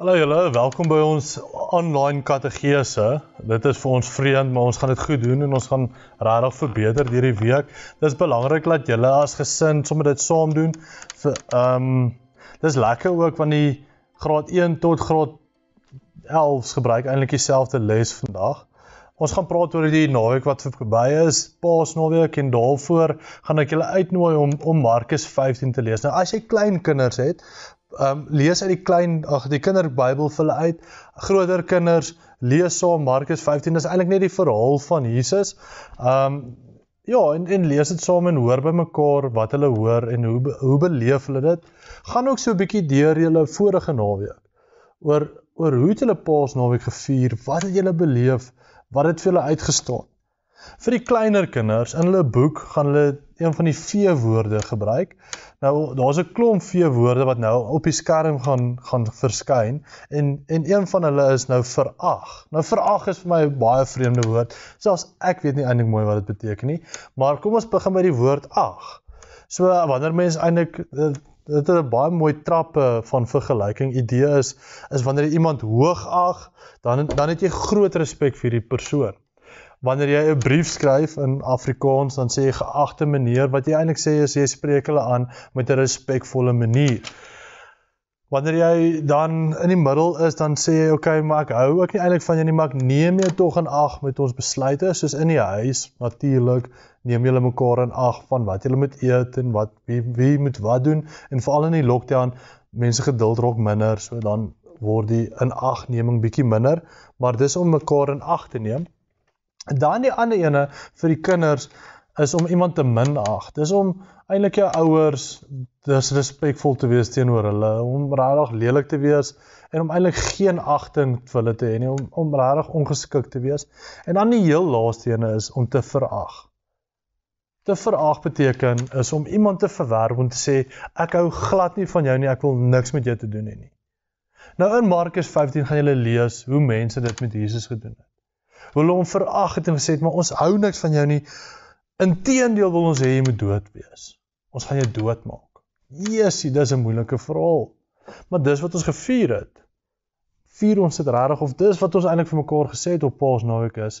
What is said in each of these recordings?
Hallo julle, welkom by ons online kategese. Dit is vir ons vreemd, maar ons gaan dit goed doen en ons gaan regtig verbeter hierdie week. Dis belangrik dat julle as gesin sommer dit saam doen. Ehm um, dis lekker ook want die graad 1 tot graad 11s gebruik eintlik dieselfde les vandag. Ons gaan praat oor die naweek wat verby is, Paasnaweek en daarvoor gaan ek julle uitnooi om om Markus 15 te lees. Nou as jy klein kinders het, ehm um, lees uit die klein ag die kinderbybel vir hulle uit. Groter kinders lees saam Markus 15. Dis eintlik net die verhaal van Jesus. Ehm um, ja, en en lees dit saam en hoor by mekaar wat hulle hoor en hoe hoe beleef hulle dit. Gaan ook so 'n bietjie deur julle vorige naweek. Oor oor hoe het hulle Paas naweek gevier? Wat het julle beleef? Wat het vir julle uitgestaan? Vir die kleiner kinders in hulle boek gaan hulle een van die veewoorde gebruik. Nou daar's 'n klomp veewoorde wat nou op die skerm gaan gaan verskyn en en een van hulle is nou verag. Nou verag is vir my 'n baie vreemde woord. Selfs ek weet nie eintlik mooi wat dit beteken nie, maar kom ons begin by die woord ag. So wanneer mense eintlik eh, dit het 'n baie mooi trappe van vergelyking. Idee is is wanneer jy iemand hoog ag, dan dan het jy groot respek vir die persoon wanneer jy 'n brief skryf in Afrikaans dan sê jy geagte meneer wat jy eintlik sê is jy spreek hulle aan met 'n respekvolle manier. Wanneer jy dan in die middel is dan sê jy okay maar ek hou ook nie eintlik van jou nie maar ek neem jou tog in ag met ons besluite soos in die huis natuurlik neem julle mekaar in ag van wat julle moet eet en wat wie wie moet wat doen en veral in die lockdown mense geduld raak minder so dan word die inagneming bietjie minder maar dis om mekaar in ag te neem Dan die ander ene vir die kinders is om iemand te minag. Dis om eintlik jou ouers dis respekvol te wees teenoor hulle, om regtig lelik te wees en om eintlik geen agting vir hulle te hê nie, om om regtig ongeskik te wees. En dan die heel laaste ene is om te verag. Te verag beteken is om iemand te verwerp en te sê ek hou glad nie van jou nie, ek wil niks met jou te doen nie. Nou in Markus 15 gaan jy lees hoe mense dit met Jesus gedoen het wil hom verag het en gesê het maar ons hou niks van jou nie. Inteendeel wil ons hê jy moet dood wees. Ons gaan jou doodmaak. Jesusie, dis 'n moeilike verhaal. Maar dis wat ons gevier het. Vier ons dit regtig of dis wat ons eintlik vir mekaar gesê het op Paasnaweek is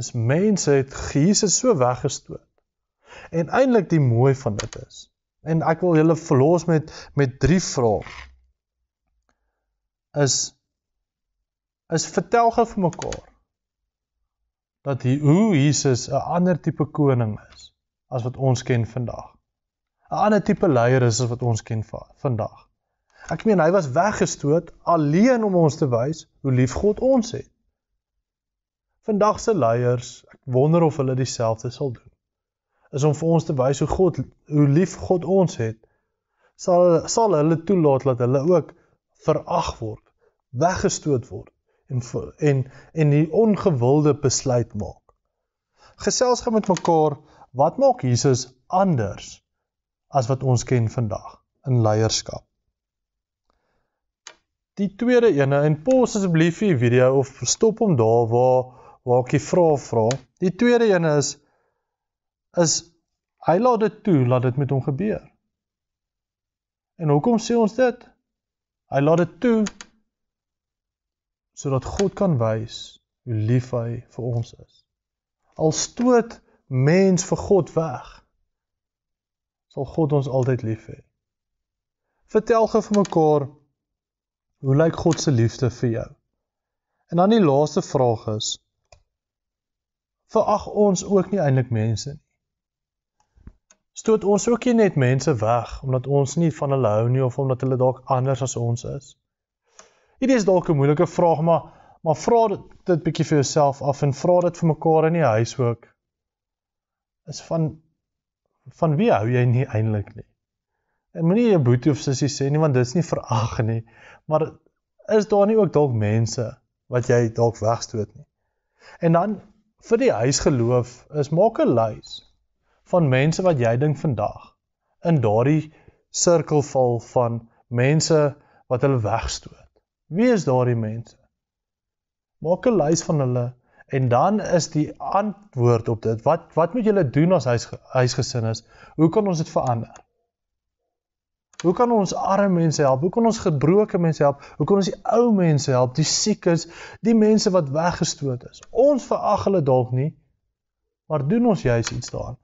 is mense het Jesus so weggestoot. En eintlik die mooi van dit is. En ek wil julle verlos met met drie vrae. Is is vertel gou vir mekaar dat hy, hoe Jesus 'n ander tipe koning is as wat ons ken vandag. 'n Ander tipe leier is as wat ons ken va vandag. Ek meen hy was weggestoot alleen om ons te wys hoe lief God ons het. Vandag se leiers, ek wonder of hulle dieselfde sal doen. Is om vir ons te wys hoe God hoe lief God ons het, sal sal hulle toelaat dat hulle ook verag word, weggestoot word en en en die ongewilde besluit maak. Gesels gaan met mekaar, wat maak Jesus anders as wat ons ken vandag in leierskap? Die tweede ene en pause asseblief die video of stop hom daar waar waar ek die vrae vra. Die tweede ene is is hy laat dit toe, laat dit met hom gebeur. En hoekom sê ons dit? Hy laat dit toe sodat God kan wys hoe lief hy vir ons is. Al stoot mens vir God weg, sal God ons altyd lief hê. Vertel gou vir mekaar hoe lyk God se liefde vir jou? En dan die laaste vraag is: verag ons ook nie eintlik mense nie? Stoot ons ook nie net mense weg omdat ons nie van hulle hou nie of omdat hulle dalk anders as ons is? Hierdie is dalk 'n moeilike vraag, maar maar vra dit dit bietjie vir jouself af en vra dit vir mekaar in die huis ook. Is van van wie hou jy nie eintlik nie? En moenie jou boetie of sussie sê nie want dit is nie verag nie, maar is daar nie ook dalk mense wat jy dalk wegstoot nie? En dan vir die huisgeloof is maak 'n lys van mense wat jy dink vandag in daardie sirkel val van mense wat hulle wegstoot. Wie is daardie mense? Maak 'n lys van hulle en dan is die antwoord op dit. Wat wat moet julle doen as huis huisgesin is? Hoe kan ons dit verander? Hoe kan ons arme mense help? Hoe kan ons gebroke mense help? Hoe kan ons die ou mense help, die siekes, die mense wat weggestoot is? Ons verag hulle dalk nie, maar doen ons juis iets daaraan.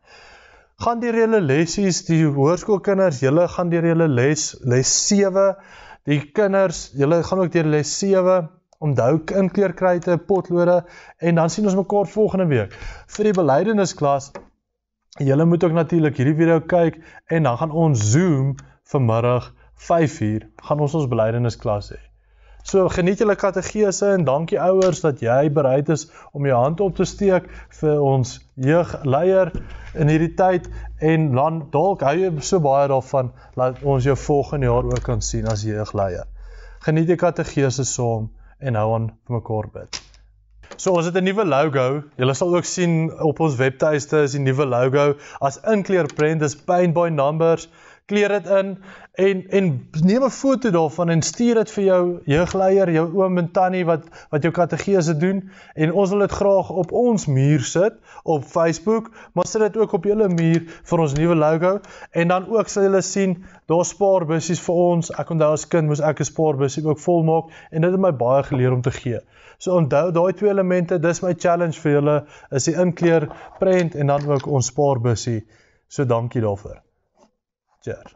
Gaan deur julle lessies, die hoërskoolkinders, julle gaan deur julle les les 7 die kinders, julle gaan ook deur les 7 onthou inkleerkruite, potlode en dan sien ons mekaar volgende week vir die belydenisklas. Julle moet ook natuurlik hierdie video kyk en dan gaan ons Zoom vanmiddag 5uur gaan ons ons belydenisklas hê. So geniet julle kategese en dankie ouers dat jy bereid is om jou hand op te steek vir ons jeugleier in hierdie tyd en dan dalk hou jy so baie daarvan dat ons jou volgende jaar ook kan sien as jeugleier. Geniet die kategese saam en hou aan vir mekaar bid. So ons het 'n nuwe logo. Julle sal ook sien op ons webtuiste is die nuwe logo as inkleurprent is paint by numbers kleer dit in en en neem 'n foto daarvan en stuur dit vir jou jeugleier, jou oom en tannie wat wat jou katekese doen en ons wil dit graag op ons muur sit op Facebook, maar sit dit ook op julle muur vir ons nuwe logo en dan ook sal julle sien daar spaar bussies vir ons. Ek onthou as kind moes ek 'n spaar bussie ook volmaak en dit het my baie geleer om te gee. So onthou daai twee elemente, dis my challenge vir julle is die inkleer prent en dan ook ons spaar bussie. So dankie daarvoor. jar.